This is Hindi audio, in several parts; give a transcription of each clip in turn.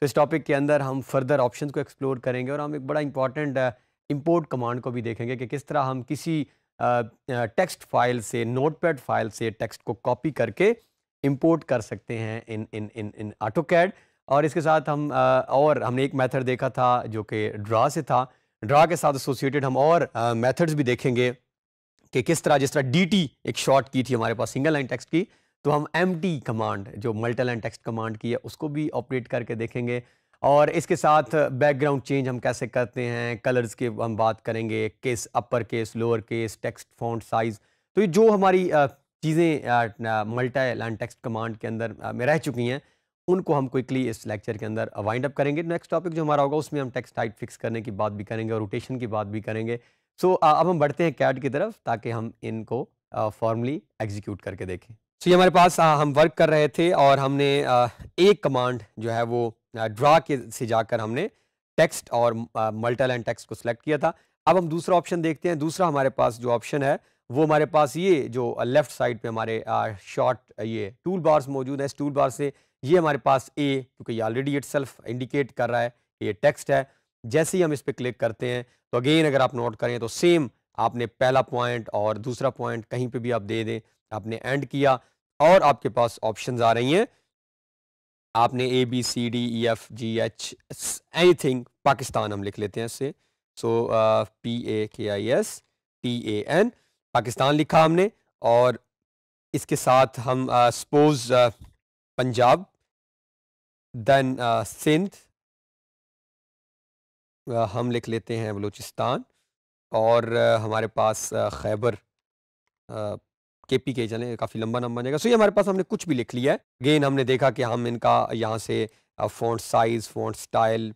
तो इस टॉपिक के अंदर हम फर्दर ऑप्शन को एक्सप्लोर करेंगे और हम एक बड़ा इंपॉर्टेंट इम्पोर्ट कमांड को भी देखेंगे कि किस तरह हम किसी टेक्स्ट uh, फाइल uh, से नोटपैड फाइल से टेक्स्ट को कॉपी करके इम्पोर्ट कर सकते हैं इन इन इन इन ऑटो कैड और इसके साथ हम uh, और हमने एक मेथड देखा था जो कि ड्रा से था ड्रा के साथ एसोसिएटेड हम और मेथड्स भी देखेंगे कि किस तरह जिस तरह डीटी एक शॉर्ट की थी हमारे पास सिंगल लाइन टेक्स्ट की तो हम एम कमांड जो मल्टल एंड टेक्स्ट कमांड की है उसको भी ऑपरेट करके देखेंगे और इसके साथ बैकग्राउंड चेंज हम कैसे करते हैं कलर्स की हम बात करेंगे case upper case lower case text font size तो ये जो हमारी चीज़ें मल्टा लाइन टेक्स्ट कमांड के अंदर में रह चुकी हैं उनको हम क्विकली इस लेक्चर के अंदर वाइंड अप करेंगे नेक्स्ट टॉपिक जो हमारा होगा उसमें हम टेक्स्ट टाइट फिक्स करने की बात भी करेंगे और रोटेशन की बात भी करेंगे सो so, अब हम बढ़ते हैं कैट की तरफ ताकि हम इनको फॉर्मली एग्जीक्यूट करके देखें सो ये हमारे पास आ, हम वर्क कर रहे थे और हमने आ, एक कमांड जो है वो ड्रा के से जाकर हमने टेक्स्ट और मल्टा लाइन टेक्स्ट को सिलेक्ट किया था अब हम दूसरा ऑप्शन देखते हैं दूसरा हमारे पास जो ऑप्शन है वो हमारे पास ये जो लेफ़्ट साइड पे हमारे शॉर्ट ये टूल बार्स मौजूद हैं इस टूल बार से ये हमारे पास ए क्योंकि ये ऑलरेडी इट सेल्फ इंडिकेट कर रहा है ये टेक्स्ट है जैसे ही हम इस पर क्लिक करते हैं तो अगेन अगर आप नोट करें तो सेम आपने पहला पॉइंट और दूसरा पॉइंट कहीं पे भी आप दे दें आपने एंड किया और आपके पास ऑप्शन आ रही हैं आपने A B C D E F G H anything Pakistan हम लिख लेते हैं इससे so P A K I S T A N Pakistan लिखा हमने और इसके साथ हम suppose uh, uh, Punjab then uh, Sindh uh, हम लिख लेते हैं बलूचिस्तान और uh, हमारे पास uh, खैबर केपी के चले काफ़ी लंबा नाम बनेगा सो ये हमारे पास हमने कुछ भी लिख लिया है गेन हमने देखा कि हम इनका यहाँ से font size font style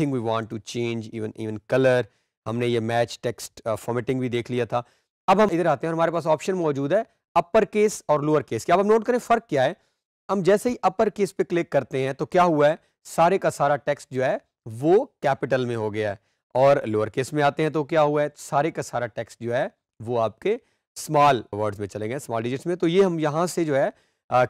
thing we want to change even even colour हमने ये मैच टेक्स्ट फॉर्मेटिंग भी देख लिया था अब हम इधर आते हैं हमारे पास ऑप्शन मौजूद है अपर केस और लोअर केस की अब हम नोट करें फ़र्क क्या है हम जैसे ही अपर केस पे क्लिक करते हैं तो क्या हुआ है सारे का सारा टेक्स्ट जो है वो कैपिटल में हो गया है और लोअर केस में आते हैं तो क्या हुआ है सारे का सारा टेक्स्ट जो है वो आपके स्मॉल वर्ड्स में चले गए स्मॉल डिजिट्स में तो ये हम यहाँ से जो है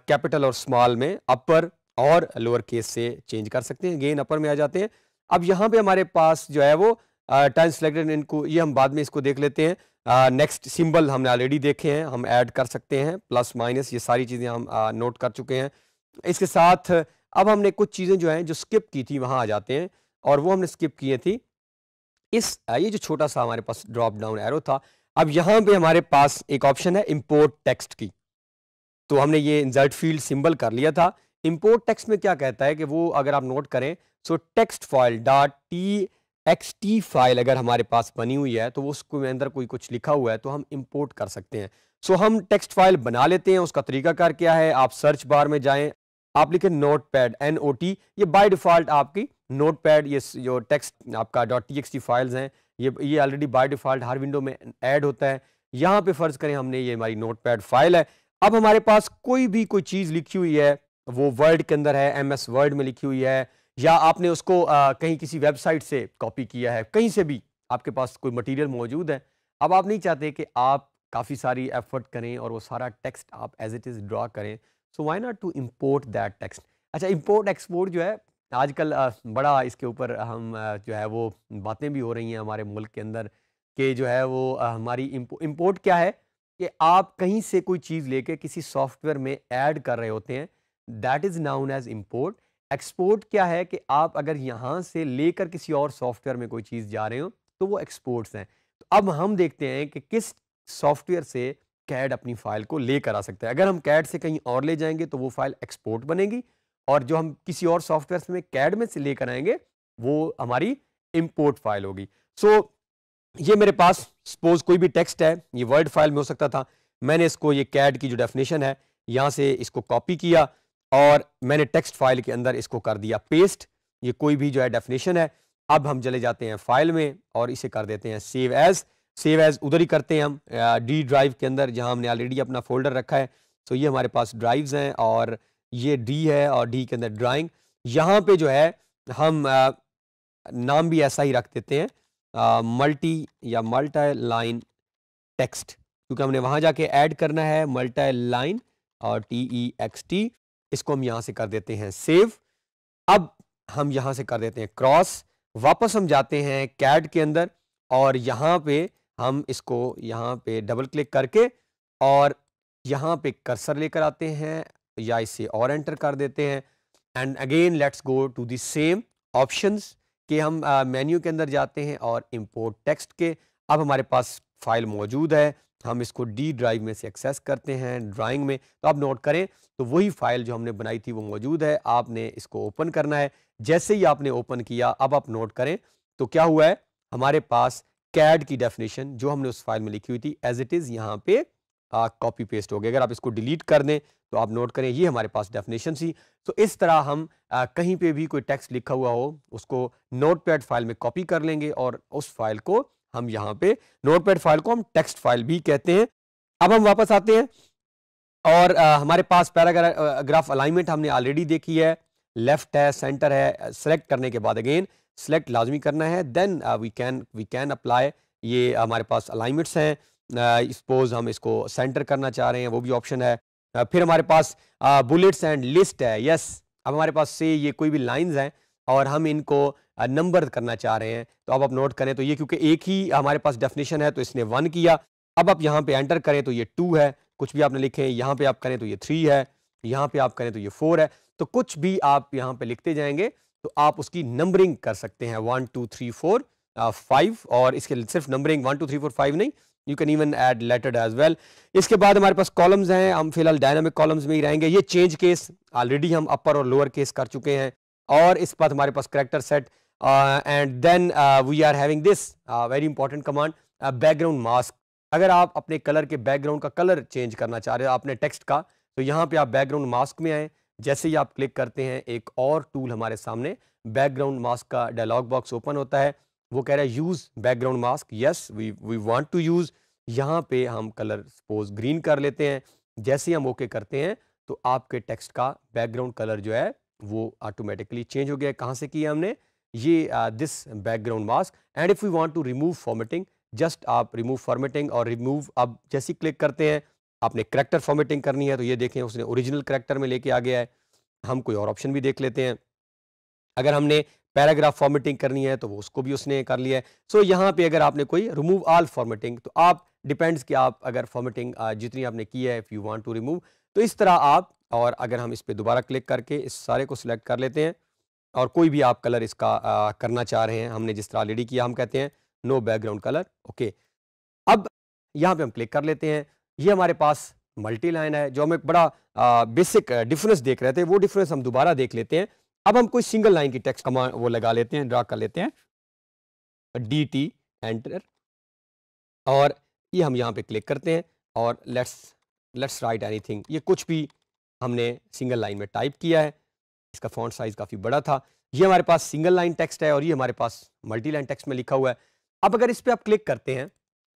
कैपिटल और स्मॉल में अपर और लोअर केस से चेंज कर सकते हैं गेन अपर में आ जाते हैं अब यहाँ पे हमारे पास जो है वो टाइम सिलेक्टेड इनको ये हम बाद में इसको देख लेते हैं नेक्स्ट सिंबल हमने ऑलरेडी देखे हैं हम ऐड कर सकते हैं प्लस माइनस ये सारी चीज़ें हम नोट कर चुके हैं इसके साथ अब हमने कुछ चीज़ें जो हैं जो स्किप की थी वहाँ आ जाते हैं और वो हमने स्किप किए थी इस ये जो छोटा सा हमारे पास ड्रॉप डाउन एरो था अब यहां पे हमारे पास एक ऑप्शन है इंपोर्ट टेक्स्ट की तो हमने ये इंजर्ट फील्ड सिंबल कर लिया था इंपोर्ट टेक्स्ट में क्या कहता है कि वो अगर आप नोट करें so text file dot T X T file अगर हमारे पास बनी हुई है तो उसके अंदर कोई कुछ लिखा हुआ है तो हम इंपोर्ट कर सकते हैं सो हम टेक्स्ट फाइल बना लेते हैं उसका तरीकाकार क्या है आप सर्च बार में जाए आप लिखें notepad N O T ये बाई डिफ़ॉल्ट आपकी नोट पैड ये जो टेक्स्ट आपका dot T X T files हैं ये ये ऑलरेडी बाय डिफ़ॉल्ट हर विंडो में ऐड होता है यहाँ पे फ़र्ज़ करें हमने ये हमारी नोट पैड फाइल है अब हमारे पास कोई भी कोई चीज़ लिखी हुई है वो वर्ड के अंदर है एम एस वर्ड में लिखी हुई है या आपने उसको आ, कहीं किसी वेबसाइट से कॉपी किया है कहीं से भी आपके पास कोई मटीरियल मौजूद है अब आप नहीं चाहते कि आप काफ़ी सारी एफर्ट करें और वो सारा टेक्स्ट आप एज इट इज़ ड्रा करें so why not to import that text अच्छा इम्पोर्ट एक्सपोर्ट जो है आजकल बड़ा इसके ऊपर हम जो है वो बातें भी हो रही हैं हमारे मुल्क के अंदर कि जो है वो हमारी इम्पोर्ट क्या है कि आप कहीं से कोई चीज़ लेके किसी सॉफ्टवेयर में ऐड कर रहे होते हैं that is known as import export क्या है कि आप अगर यहाँ से लेकर किसी और सॉफ्टवेयर में कोई चीज़ जा रहे हो तो वो एक्सपोर्ट्स हैं तो अब हम देखते हैं कि किस सॉफ्टवेयर से कैड अपनी फ़ाइल को लेकर आ सकता है अगर हम कैड से कहीं और ले जाएंगे तो वो फ़ाइल एक्सपोर्ट बनेगी और जो हम किसी और सॉफ्टवेयर में कैड में से लेकर आएंगे वो हमारी इम्पोर्ट फाइल होगी सो so, ये मेरे पास सपोज कोई भी टेक्स्ट है ये वर्ड फाइल में हो सकता था मैंने इसको ये कैड की जो डेफिनेशन है यहाँ से इसको कॉपी किया और मैंने टेक्स्ट फाइल के अंदर इसको कर दिया पेस्ट ये कोई भी जो है डेफिनेशन है अब हम चले जाते हैं फाइल में और इसे कर देते हैं सेव एज सेव एज उधर ही करते हैं हम डी ड्राइव के अंदर जहां हमने ऑलरेडी अपना फोल्डर रखा है सो ये हमारे पास ड्राइव्स हैं और ये डी है और डी के अंदर ड्राइंग यहाँ पे जो है हम आ, नाम भी ऐसा ही रख देते हैं मल्टी या मल्टा लाइन टेक्स्ट क्योंकि हमने वहाँ जाके ऐड करना है मल्टा लाइन और टी ई एक्स टी इसको हम यहाँ से कर देते हैं सेव अब हम यहाँ से कर देते हैं क्रॉस वापस हम जाते हैं कैड के अंदर और यहाँ पे हम इसको यहाँ पे डबल क्लिक करके और यहाँ पे कर्सर लेकर आते हैं या इसे और एंटर कर देते हैं and again let's go to the same options के हम मेन्यू के अंदर जाते हैं और इंपोर्ट टेक्स्ट के अब हमारे पास फाइल मौजूद है हम इसको डी ड्राइव में से एक्सेस करते हैं ड्राइंग में तो आप नोट करें तो वही फाइल जो हमने बनाई थी वो मौजूद है आपने इसको ओपन करना है जैसे ही आपने ओपन किया अब आप नोट करें तो क्या हुआ है हमारे पास कैड की डेफिनेशन जो हमने उस फाइल में लिखी हुई थी एज इट इज़ यहाँ पे कॉपी पेस्ट हो गया अगर आप इसको डिलीट कर दें तो आप नोट करें ये हमारे पास डेफिनेशन थी तो इस तरह हम आ, कहीं पे भी कोई टेक्स्ट लिखा हुआ हो उसको नोटपैड फाइल में कॉपी कर लेंगे और उस फाइल को हम यहाँ पे नोटपैड फाइल को हम टेक्स्ट फाइल भी कहते हैं अब हम वापस आते हैं और आ, हमारे पास पैराग्राफ अलाइनमेंट हमने ऑलरेडी देखी है लेफ्ट है सेंटर है सेलेक्ट करने के बाद अगेन सेलेक्ट लाजमी करना है then we can we can apply ये हमारे पास अलाइनमेंट्स हैं सपोज हम इसको सेंटर करना चाह रहे हैं वो भी ऑप्शन है फिर हमारे पास बुलेट्स एंड लिस्ट है यस अब हमारे पास से ये कोई भी लाइंस हैं और हम इनको नंबर करना चाह रहे हैं तो अब आप नोट करें तो ये क्योंकि एक ही हमारे पास डेफिनेशन है तो इसने वन किया अब आप यहाँ पे एंटर करें तो ये टू है कुछ भी आपने लिखे यहाँ पे आप करें तो ये थ्री है यहाँ पे आप करें तो ये फोर है तो कुछ भी आप यहाँ पे लिखते जाएंगे तो आप उसकी नंबरिंग कर सकते हैं one two three four five और इसके सिर्फ numbering one two three four five नहीं you can even add lettered as well इसके बाद हमारे पास कॉलम्स हैं हम फिलहाल डायनामिक कॉलम्स में ही रहेंगे ये चेंज केस ऑलरेडी हम अपर और लोअर केस कर चुके हैं और इस बात हमारे पास character set and then we are having this very important command background mask अगर आप अपने कलर के बैकग्राउंड का कलर चेंज करना चाह रहे हो अपने टेक्स्ट का तो यहाँ पे आप बैकग्राउंड मास्क में आए जैसे ही आप क्लिक करते हैं एक और टूल हमारे सामने बैकग्राउंड मास्क का डायलॉग बॉक्स ओपन होता है वो कह रहा है use background mask yes we we want to use यहाँ पे हम कलर सपोज ग्रीन कर लेते हैं जैसे हम ओके करते हैं तो आपके टेक्स्ट का बैकग्राउंड कलर जो है वो ऑटोमेटिकली चेंज हो गया है कहाँ से किया हमने ये this background mask and if you want to remove formatting just आप रिमूव फॉर्मेटिंग और रिमूव अब जैसे क्लिक करते हैं आपने करेक्टर फॉर्मेटिंग करनी है तो ये देखें उसने ओरिजिनल करेक्टर में लेके आ गया है हम कोई और ऑप्शन भी देख लेते हैं अगर हमने पैराग्राफ फॉर्मेटिंग करनी है तो वो उसको भी उसने कर लिया है सो so, यहाँ पे अगर आपने कोई रिमूव आल फॉर्मेटिंग तो आप डिपेंड्स कि आप अगर फॉर्मेटिंग जितनी आपने की है if you want to remove तो इस तरह आप और अगर हम इस पर दोबारा क्लिक करके इस सारे को सिलेक्ट कर लेते हैं और कोई भी आप कलर इसका आ, करना चाह रहे हैं हमने जिस तरह ऑलरेडी किया हम कहते हैं नो बैकग्राउंड कलर ओके अब यहाँ पे हम क्लिक कर लेते हैं ये हमारे पास मल्टी लाइन है जो हम एक बड़ा बेसिक डिफरेंस देख रहे थे वो डिफरेंस हम दोबारा देख लेते हैं अब हम कोई सिंगल लाइन की टेक्स्ट कमा वो लगा लेते हैं ड्रा कर लेते हैं डी टी एंटर और ये हम यहाँ पे क्लिक करते हैं और लेट्स लेट्स राइट एनीथिंग ये कुछ भी हमने सिंगल लाइन में टाइप किया है इसका फॉन्ट साइज़ काफ़ी बड़ा था ये हमारे पास सिंगल लाइन टेक्स्ट है और ये हमारे पास मल्टी लाइन टेक्स्ट में लिखा हुआ है अब अगर इस पर आप क्लिक करते हैं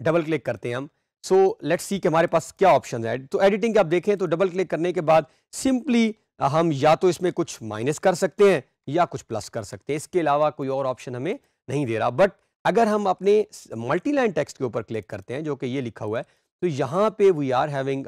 डबल क्लिक करते हैं हम सो लेट्स सी कि हमारे पास क्या ऑप्शन है तो एडिटिंग आप देखें तो डबल क्लिक करने के बाद सिंपली हम या तो इसमें कुछ माइनस कर सकते हैं या कुछ प्लस कर सकते हैं इसके अलावा कोई और ऑप्शन हमें नहीं दे रहा बट अगर हम अपने मल्टी लाइन टेक्स्ट के ऊपर क्लिक करते हैं जो कि ये लिखा हुआ है तो यहाँ पे we are having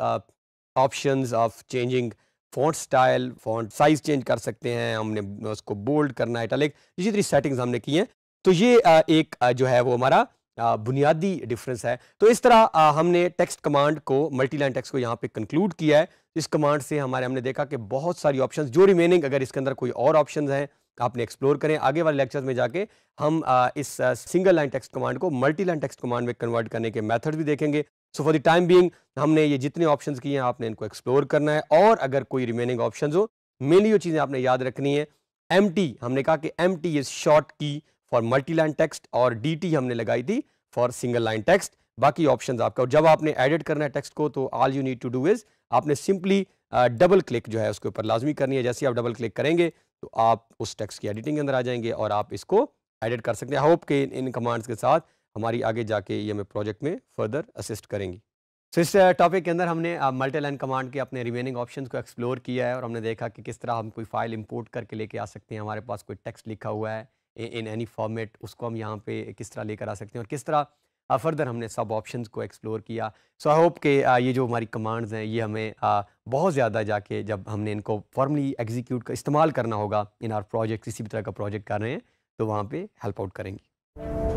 option of changing font style font size change कर सकते हैं हमने उसको बोल्ड करना है इसी तरह सेटिंग्स हमने की हैं तो ये uh, एक uh, जो है वो हमारा बुनियादी डिफरेंस है तो इस तरह हमने टेक्स्ट कमांड को मल्टी लाइन टेक्स्ट को यहाँ पे कंक्लूड किया है इस कमांड से हमारे हमने देखा कि बहुत सारी ऑप्शंस जो रिमेनिंग अगर इसके अंदर कोई और ऑप्शंस हैं आपने एक्सप्लोर करें आगे वाले लेक्चर्स में जाके हम इस सिंगल लाइन टेक्स्ट कमांड को मल्टी लाइन टेक्स्ट कमांड में कन्वर्ट करने के मेथड भी देखेंगे so for the time being हमने ये जितने ऑप्शन किए हैं आपने इनको एक्सप्लोर करना है और अगर कोई रिमेनिंग ऑप्शन हो मेनली वो चीज़ें आपने याद रखनी है एम हमने कहा कि M T is short key for multi line text और डी हमने लगाई थी फॉर सिंगल लाइन टेक्स्ट बाकी ऑप्शंस आपका और जब आपने एडिट करना है टेक्स्ट को तो all you need to do is आपने सिंपली डबल क्लिक जो है उसके ऊपर लाजमी करनी है जैसे आप डबल क्लिक करेंगे तो आप उस टेक्स्ट की एडिटिंग के अंदर आ जाएंगे और आप इसको एडिट कर सकते हैं होप के इन, कमांड्स के साथ हमारी आगे जाके ये हमें प्रोजेक्ट में फर्दर असिस्ट करेंगी सो so, इस टॉपिक के अंदर हमने मल्टी लाइन कमांड के अपने रिमेनिंग ऑप्शंस को एक्सप्लोर किया है और हमने देखा कि किस तरह हम कोई फाइल इंपोर्ट करके लेके आ सकते हैं हमारे पास कोई टेक्स्ट लिखा हुआ है इन एनी फॉर्मेट उसको हम यहाँ पे किस तरह लेकर आ सकते हैं और किस तरह फर्दर हमने सब ऑप्शंस को एक्सप्लोर किया सो आई होप कि ये जो हमारी कमांड्स हैं ये हमें बहुत ज़्यादा जाके जब हमने इनको फॉर्मली एग्जीक्यूट का इस्तेमाल करना होगा इन आर प्रोजेक्ट किसी भी तरह का प्रोजेक्ट कर रहे हैं तो वहाँ पर हेल्प आउट करेंगी